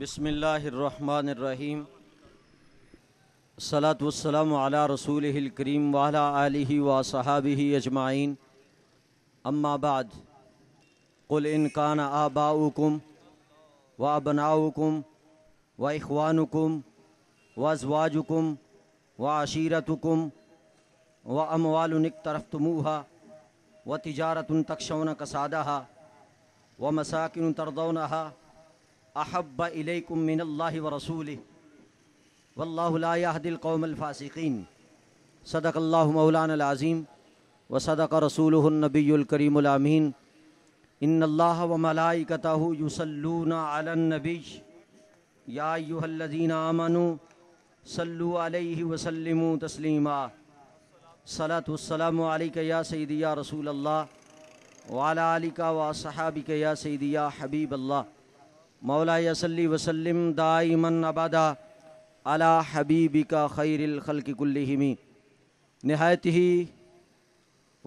बसमीम सलात वसलम अला रसूल करीम वाला आलि व अजमाइन अम्माबाद कुल इनकान व अबनाउकुम व इखवानुकुम व अजवाजुकुम व आशीरतकुम व तरफ तरफ़तमूहा व तजारत तकशौन कसादा व मसाकिन तरदौनहा अहब इलकुमिनल्ला व रसूल वल्लादिलकौमफ़ासिकीन सदकल्ला मौलानज़ीम व सदक रसूलनबीकरीमीन इन्ला व मलाइकता युसलूना अलनबीज यादीन आमनु सल्लु अलैहि वसल्लिम तस्लीमा सलात वसलाम या सैदिया रसूल अल्लाह वाला अलिका व सहाबिक या सैदिया हबीब अल्लाह मौला यसली वसलम दाइमन अबादा अला हबीबी का खैरखल कुल्लिमी नहायत ही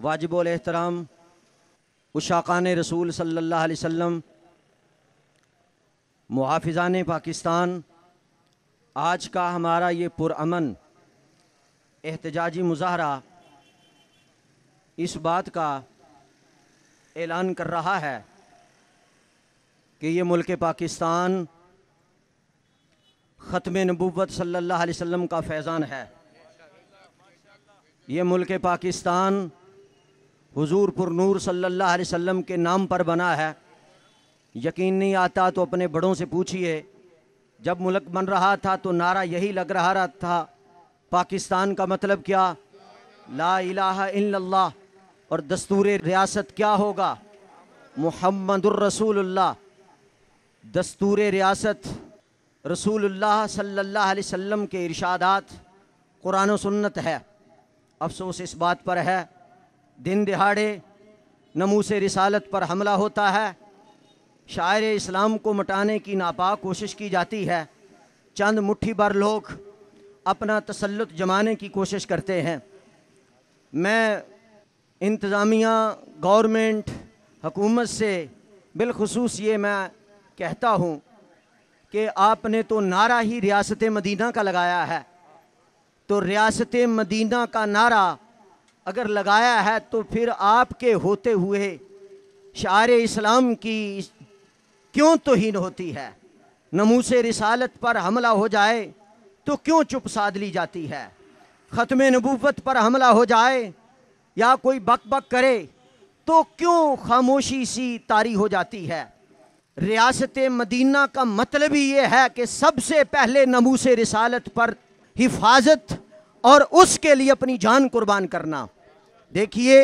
वाजिब एहतराम उशाकान रसूल सल्ला अलैहि मुहाफ़ान मुहाफिजान पाकिस्तान आज का हमारा ये पुरान एहतजाजी मुजाहरा इस बात का ऐलान कर रहा है कि ये मुल्क पाकिस्तान ख़त्म नबूत सल्ला वसम का फैज़ान है ये मुल्क पाकिस्तान हज़ूर पुरनूर सल्लल्लाहु अलैहि के नाम पर बना है यकीन नहीं आता तो अपने बड़ों से पूछिए जब मुल्क बन रहा था तो नारा यही लग रहा था पाकिस्तान का मतलब क्या ला इलाहा और दस्तूर रियासत क्या होगा मोहम्मद रसूल्ला दस्तूर रियासत रसूलुल्लाह सल्लल्लाहु अलैहि वसल्लम के इरशादात कुरान सुन्नत है अफसोस इस बात पर है दिन दिहाड़े नमूस रिसालत पर हमला होता है शायर इस्लाम को मटाने की नापाक कोशिश की जाती है चंद मुट्ठी भर लोग अपना तसलुत जमाने की कोशिश करते हैं मैं इंतज़ामिया गवर्नमेंट हकूमत से बिलखसूस ये मैं कहता हूँ कि आपने तो नारा ही रियासत मदीना का लगाया है तो रियासत मदीना का नारा अगर लगाया है तो फिर आपके होते हुए शार इस्लाम की क्यों तोहन होती है नमूस रिसालत पर हमला हो जाए तो क्यों चुप साध ली जाती है ख़त्म नबूवत पर हमला हो जाए या कोई बक बक करे तो क्यों खामोशी सी तारी हो जाती है रियासत मदीना का मतलब ही ये है कि सबसे पहले नमूस रिसालत पर हिफाजत और उसके लिए अपनी जान कुर्बान करना देखिए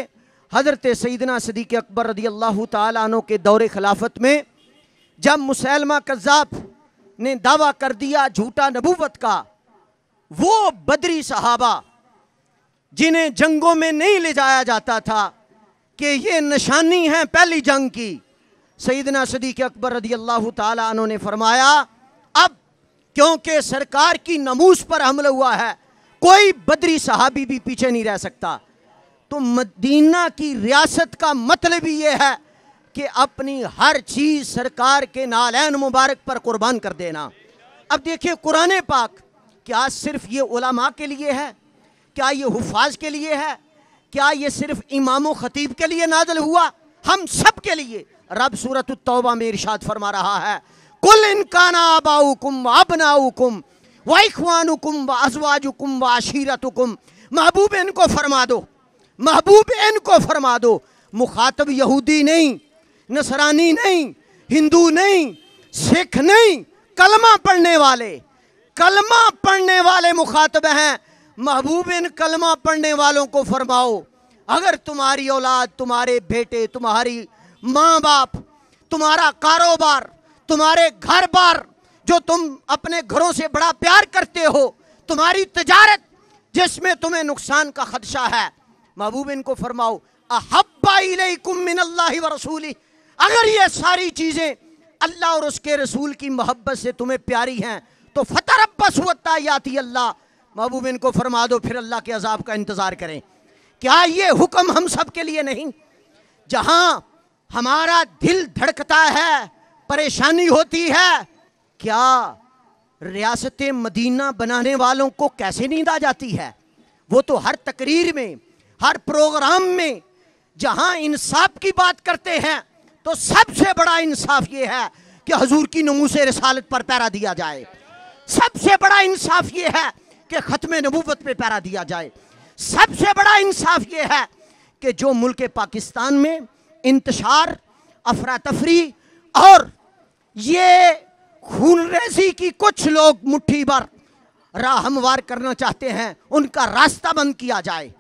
हज़रत सईदना सदीक अकबर रदी अल्लाह तु के दौर खिलाफत में जब मुसलमा कज़ाब ने दावा कर दिया झूठा नबूवत का वो बदरी सहाबा जिन्हें जंगों में नहीं ले जाया जाता था कि ये निशानी है पहली जंग की सईदना सदीक अकबर रदी अल्लाह तु ने फरमाया अब क्योंकि सरकार की नमूस पर हमला हुआ है कोई बदरी सहाबी भी पीछे नहीं रह सकता तो मदीना की रियासत का मतलब ही ये है कि अपनी हर चीज़ सरकार के नालैन मुबारक पर कुर्बान कर देना अब देखिए कुरान पाक क्या सिर्फ ये उलमा के लिए है क्या ये हफाज के लिए है क्या ये सिर्फ इमाम ख़तीब के लिए नाजल हुआ हम सब के लिए रब सूरत तौबा में इर्शाद फरमा रहा है कुल इनकाना आबाउकुम अबनाउकुम वाइखवानुकुम व अजवाजुकुम व आशीरतुकुम महबूब इनको फरमा दो महबूब इनको फरमा दो मुखातब यहूदी नहीं नसरानी नहीं हिंदू नहीं सिख नहीं कलमा पढ़ने वाले कलमा पढ़ने वाले मुखातब हैं महबूब इन कलमा पढ़ने वालों को फरमाओ अगर तुम्हारी औलाद तुम्हारे बेटे तुम्हारी माँ बाप तुम्हारा कारोबार तुम्हारे घर बार जो तुम अपने घरों से बड़ा प्यार करते हो तुम्हारी तजारत जिसमें तुम्हें नुकसान का खदशा है महबूब इनको फरमाओ अहबाकुमिन व रसूली अगर ये सारी चीज़ें अल्लाह और उसके रसूल की मोहब्बत से तुम्हें प्यारी हैं तो फतर अब्बस याती अल्लाह महबूब इनको फरमा दो फिर अल्लाह के अजाब का इंतज़ार करें क्या ये हुक्म हम सब के लिए नहीं जहाँ हमारा दिल धड़कता है परेशानी होती है क्या रियासत मदीना बनाने वालों को कैसे नींद आ जाती है वो तो हर तकरीर में हर प्रोग्राम में जहाँ इंसाफ की बात करते हैं तो सबसे बड़ा इंसाफ ये है कि हजूर की नमू से रसालत पर पैरा दिया जाए सबसे बड़ा इंसाफ ये है कि ख़त्म नबूबत पे पैरा दिया जाए सबसे बड़ा इंसाफ ये है कि जो मुल्क पाकिस्तान में इंतशार अफरा तफरी और ये खून रेजी की कुछ लोग मुट्ठी भर राह हमवार करना चाहते हैं उनका रास्ता बंद किया जाए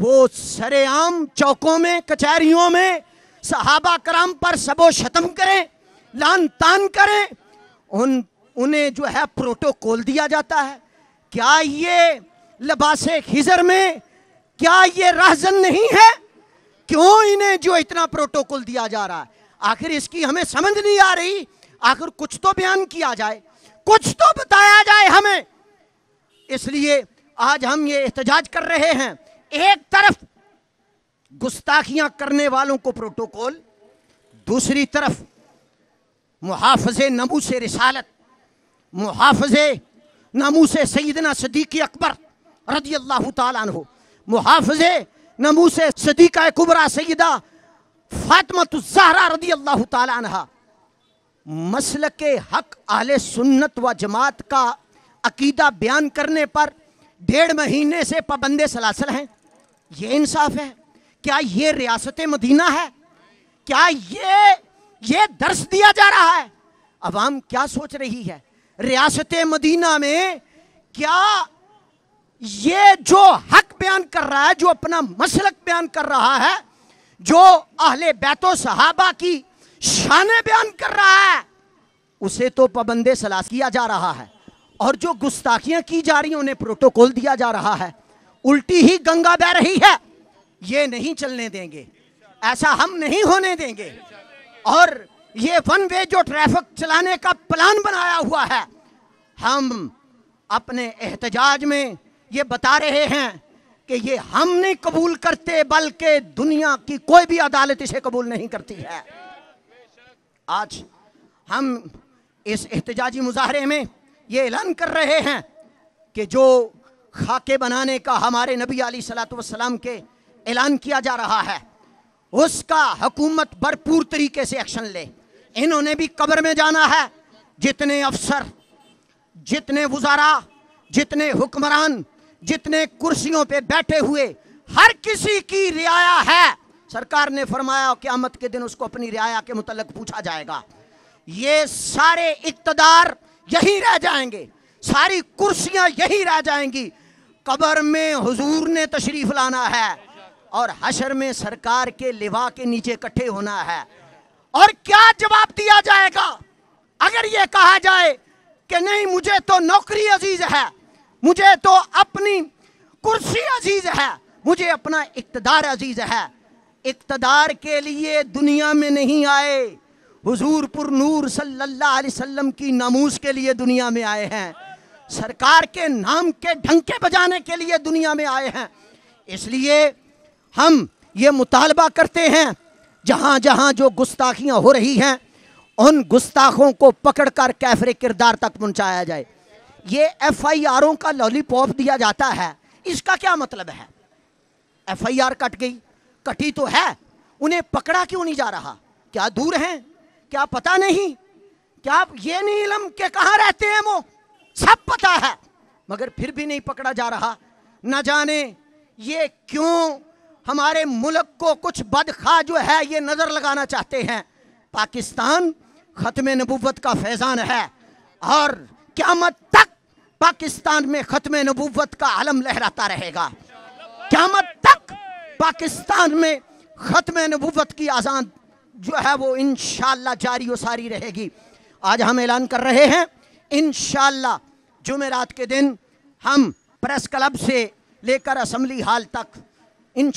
वो सरेआम चौकों में कचहरियों में सहाबा कराम पर सबो शतम करें लान तान करें उन उन्हें जो है प्रोटोकॉल दिया जाता है क्या ये लबासे खिजर में क्या ये राहजन नहीं है क्यों इन्हें जो इतना प्रोटोकॉल दिया जा रहा है आखिर इसकी हमें समझ नहीं आ रही आखिर कुछ तो बयान किया जाए कुछ तो बताया जाए हमें इसलिए आज हम ये एहतजाज कर रहे हैं एक तरफ गुस्ताखियां करने वालों को प्रोटोकॉल दूसरी तरफ मुहाफ़ नमू से रिसालत मुहाफ़ नमू से सईदना सदीक़ अकबर रदी अल्लाह तु नमू सदीका कुबरा सईदा फ़ातमतुजहरा रदी अल्लाह तहा मसल के हक आल सुन्नत व जमात का अकीदा बयान करने पर डेढ़ महीने से पाबंद सलासल हैं ये इंसाफ है क्या ये रियासत मदीना है क्या ये ये दर्श दिया जा रहा है अवाम क्या सोच रही है रियासत मदीना में क्या ये जो हक बयान कर रहा है जो अपना मसलक बयान कर रहा है जो अहले बैतो सहाबा की शान बयान कर रहा है उसे तो पाबंदे सलास किया जा रहा है और जो गुस्ताखियां की जा रही हैं उन्हें प्रोटोकॉल दिया जा रहा है उल्टी ही गंगा बह रही है ये नहीं चलने देंगे ऐसा हम नहीं होने देंगे और ये वन वे जो ट्रैफिक चलाने का प्लान बनाया हुआ है हम अपने एहतजाज में ये बता रहे हैं कि ये हम नहीं कबूल करते बल्कि दुनिया की कोई भी अदालत इसे कबूल नहीं करती है आज हम इस एहतजाजी मुजाहरे में ये ऐलान कर रहे हैं कि जो खाके बनाने का हमारे नबी अली सलाम के ऐलान किया जा रहा है उसका हुकूमत भरपूर तरीके से एक्शन ले इन्होंने भी कब्र में जाना है जितने अफसर जितने वजारा जितने हुक्मरान जितने कुर्सियों पे बैठे हुए हर किसी की रियाया है सरकार ने फरमाया क्यामत के दिन उसको अपनी रियाया के मुतलक पूछा जाएगा ये सारे इकतदार यही रह जाएंगे सारी कुर्सियां यही रह जाएंगी कबर में हुजूर ने तशरीफ लाना है और हशर में सरकार के लिवा के नीचे इकट्ठे होना है और क्या जवाब दिया जाएगा अगर ये कहा जाए कि नहीं मुझे तो नौकरी अजीज है मुझे तो अपनी कुर्सी अजीज है मुझे अपना इकतदार अजीज है इकतदार के लिए दुनिया में नहीं आए हुजूर पुर नूर सल्लल्लाहु अलैहि वसल्लम की नामूस के लिए दुनिया में आए हैं सरकार के नाम के ढंके बजाने के लिए दुनिया में आए हैं इसलिए हम ये मुतालबा करते हैं जहाँ जहाँ जो गुस्ताखियाँ हो रही हैं उन गुस्ताखों को पकड़कर कैफरे किरदार तक पहुँचाया जाए ये एफ आई ओ का लॉलीपॉप दिया जाता है इसका क्या मतलब है एफ आई आर कट गई कटी तो है उन्हें पकड़ा क्यों नहीं जा रहा क्या दूर हैं क्या पता नहीं क्या ये नहीं इलम के कहाँ रहते हैं वो सब पता है मगर फिर भी नहीं पकड़ा जा रहा न जाने ये क्यों हमारे मुल्क को कुछ बदखा जो है ये नज़र लगाना चाहते हैं पाकिस्तान ख़त्म नबूवत का फैज़ान है और क्या मत तक पाकिस्तान में ख़त्म नबूवत का आलम लहराता रहेगा क्यामत तक पाकिस्तान में ख़त्म नबूवत की आज़ान जो है वो इन जारी सारी रहेगी आज हम ऐलान कर रहे हैं इन जुमेरात के दिन हम प्रेस क्लब से लेकर असम्बली हाल तक इन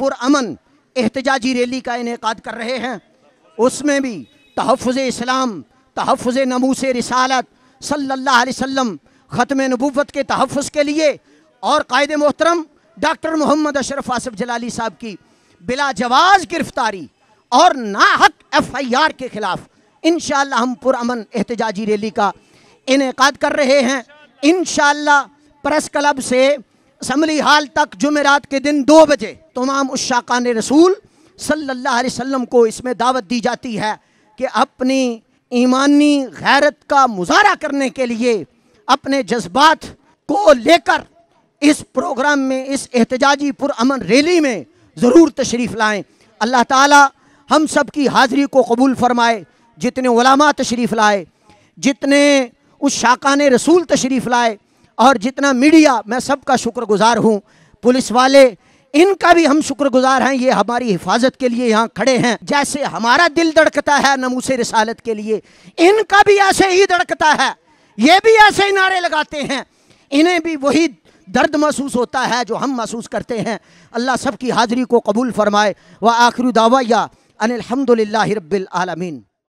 पुरअमन एहतजाजी रैली का इनका कर रहे हैं उसमें भी तहफ़ इस्लाम तहफ़ नमूस रिसालत सल्ला वसम ख़त्म नबूत के तहफ़ के लिए और कायद मोहतरम डॉक्टर मोहम्मद अशरफ आसफ जलाली साहब की बिला जवाज़ गिरफ्तारी और नाहक एफ आई आर के ख़िलाफ़ इन हम पुरमन एहतजाजी रैली का इनका कर रहे हैं इन प्रेस क्लब से असम्बली हाल तक जुमेरात के दिन दो बजे तमाम उस शाकान रसूल सल्ला वसम को इसमें दावत दी जाती है कि अपनी ईमानी गैरत का मुजाहरा करने के लिए अपने जज्बात को लेकर इस प्रोग्राम में इस एहतजाजी पुरमन रैली में ज़रूर तशरीफ़ लाएँ अल्लाह ताला हम सब की हाज़िरी को कबूल फरमाए जितने उलमा तशरीफ़ लाए जितने उस शाकान रसूल तशरीफ़ लाए और जितना मीडिया मैं सबका शुक्रगुजार हूँ पुलिस वाले इनका भी हम शुक्रगुजार हैं ये हमारी हिफाजत के लिए यहाँ खड़े हैं जैसे हमारा दिल धड़कता है नमूस रसालत के लिए इनका भी ऐसे ही धड़कता है ये भी ऐसे ही नारे लगाते हैं इन्हें भी वही दर्द महसूस होता है जो हम महसूस करते हैं अल्लाह सब की हाज़िरी को कबूल फरमाए व आखिर दावा या अनिलहमदिल्ला रबालमीन